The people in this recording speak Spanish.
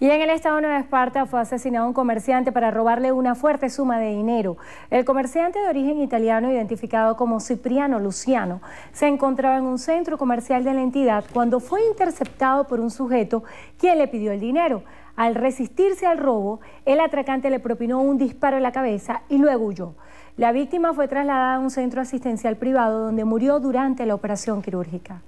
Y en el estado de Nueva Esparta fue asesinado un comerciante para robarle una fuerte suma de dinero. El comerciante de origen italiano, identificado como Cipriano Luciano, se encontraba en un centro comercial de la entidad cuando fue interceptado por un sujeto quien le pidió el dinero. Al resistirse al robo, el atracante le propinó un disparo en la cabeza y luego huyó. La víctima fue trasladada a un centro asistencial privado donde murió durante la operación quirúrgica.